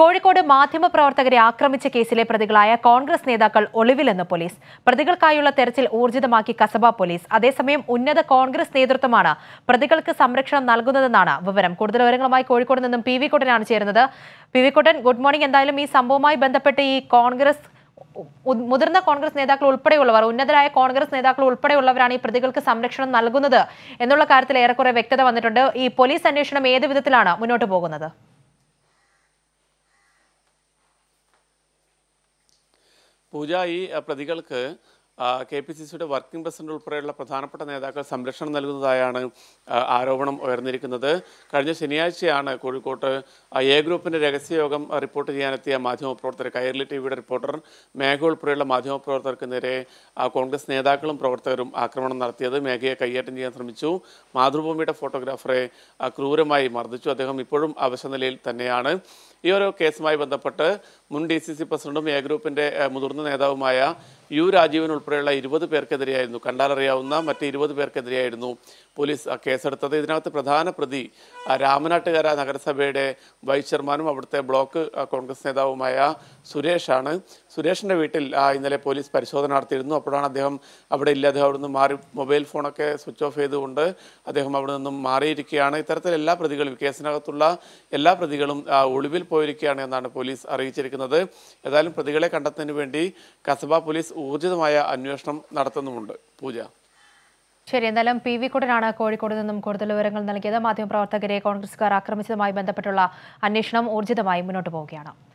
കോഴിക്കോട് മാധ്യമപ്രവർത്തകരെ ആക്രമിച്ച കേസിലെ പ്രതികളായ കോൺഗ്രസ് നേതാക്കൾ ഒളിവിലെന്ന് പോലീസ് പ്രതികൾക്കായുള്ള തെരച്ചിൽ ഊർജിതമാക്കി കസബ പോലീസ് അതേസമയം ഉന്നത കോൺഗ്രസ് നേതൃത്വമാണ് പ്രതികൾക്ക് സംരക്ഷണം നൽകുന്നതെന്നാണ് വിവരം കൂടുതൽ വിവരങ്ങളുമായി കോഴിക്കോട് നിന്നും പി വി കുട്ടനാണ് ചേരുന്നത് P V Kuttan good morning എന്തായാലും ഈ സംഭവവുമായി ബന്ധപ്പെട്ട് ഈ കോൺഗ്രസ് മുതിർന്ന കോൺഗ്രസ് നേതാക്കൾ ഉൾപ്പെടെയുള്ളവർ ഉന്നതരായ കോൺഗ്രസ് നേതാക്കൾ ഉൾപ്പെടെയുള്ളവരാണ് ഈ പ്രതികൾക്ക് സംരക്ഷണം നൽകുന്നത് എന്നുള്ള കാര്യത്തിൽ ഏറെക്കുറെ വ്യക്തത വന്നിട്ടുണ്ട് ഈ പോലീസ് അന്വേഷണം ഏത് വിധത്തിലാണ് മുന്നോട്ട് പോകുന്നത് പൂജ ഈ പ്രതികൾക്ക് കെ പി സി സിയുടെ വർക്കിംഗ് പ്രസിഡന്റ് ഉൾപ്പെടെയുള്ള പ്രധാനപ്പെട്ട നേതാക്കൾ സംരക്ഷണം നൽകുന്നതായാണ് ആരോപണം ഉയർന്നിരിക്കുന്നത് കഴിഞ്ഞ ശനിയാഴ്ചയാണ് കോഴിക്കോട്ട് എ ഗ്രൂപ്പിൻ്റെ രഹസ്യയോഗം റിപ്പോർട്ട് ചെയ്യാനെത്തിയ മാധ്യമപ്രവർത്തകർ കയർലി ടി വിയുടെ റിപ്പോർട്ടർ മേഘ ഉൾപ്പെടെയുള്ള മാധ്യമപ്രവർത്തകർക്ക് നേരെ കോൺഗ്രസ് നേതാക്കളും പ്രവർത്തകരും ആക്രമണം നടത്തിയത് മേഘയെ കൈയേറ്റം ചെയ്യാൻ ശ്രമിച്ചു മാതൃഭൂമിയുടെ ഫോട്ടോഗ്രാഫറെ ക്രൂരമായി മർദ്ദിച്ചു അദ്ദേഹം ഇപ്പോഴും അവശനിലയിൽ തന്നെയാണ് ഈ ഒരു കേസുമായി ബന്ധപ്പെട്ട് മുൻ ഡി സി സി പ്രസിഡന്റും എ ഗ്രൂപ്പിന്റെ മുതിർന്ന നേതാവുമായ യു രാജീവൻ ഉൾപ്പെടെയുള്ള ഇരുപത് പേർക്കെതിരെയായിരുന്നു കണ്ടാലറിയാവുന്ന മറ്റ് ഇരുപത് പേർക്കെതിരെയായിരുന്നു പോലീസ് കേസെടുത്തത് ഇതിനകത്ത് പ്രധാന പ്രതി രാമനാട്ടുകര നഗരസഭയുടെ വൈസ് ചെയർമാനും അവിടുത്തെ ബ്ലോക്ക് കോൺഗ്രസ് നേതാവുമായ സുരേഷാണ് സുരേഷിന്റെ വീട്ടിൽ ഇന്നലെ പോലീസ് പരിശോധന നടത്തിയിരുന്നു അപ്പോഴാണ് അദ്ദേഹം അവിടെ ഇല്ല അദ്ദേഹം അവിടെ നിന്ന് മാറി മൊബൈൽ ഫോണൊക്കെ സ്വിച്ച് ഓഫ് ചെയ്തുകൊണ്ട് അദ്ദേഹം അവിടെ നിന്നും മാറിയിരിക്കുകയാണ് ഇത്തരത്തിൽ എല്ലാ പ്രതികളും കേസിനകത്തുള്ള എല്ലാ പ്രതികളും ഒളിവിൽ പോയിരിക്കുകയാണ് എന്നാണ് പോലീസ് അറിയിച്ചിരിക്കുന്നത് വന്നിരിക്കുന്നത് ഏതായാലും പ്രതികളെ കണ്ടെത്തുന്നതിന് വേണ്ടി കസബ പോലീസ് ഊർജിതമായ അന്വേഷണം നടത്തുന്നുമുണ്ട് പൂജ ശരി എന്തായാലും പി വി കുടനാണ് കോഴിക്കോട് നിന്നും കൂടുതൽ വിവരങ്ങൾ നൽകിയത് മാധ്യമപ്രവർത്തകരെ കോൺഗ്രസുകാർ ആക്രമിച്ചതുമായി ബന്ധപ്പെട്ടുള്ള അന്വേഷണം ഊർജിതമായി മുന്നോട്ട് പോവുകയാണ്